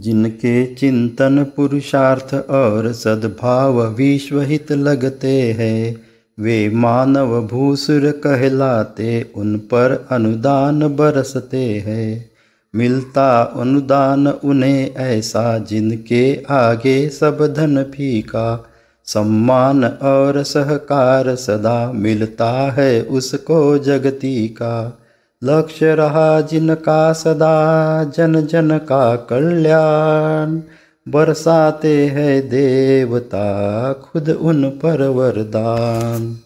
जिनके चिंतन पुरुषार्थ और सद्भाव विश्वहित लगते हैं वे मानव भूसुर कहलाते उन पर अनुदान बरसते हैं मिलता अनुदान उन्हें ऐसा जिनके आगे सब धन फीका सम्मान और सहकार सदा मिलता है उसको जगती का लक्ष्य रहा जिनका सदा जन जन का कल्याण बरसाते हैं देवता खुद उन पर वरदान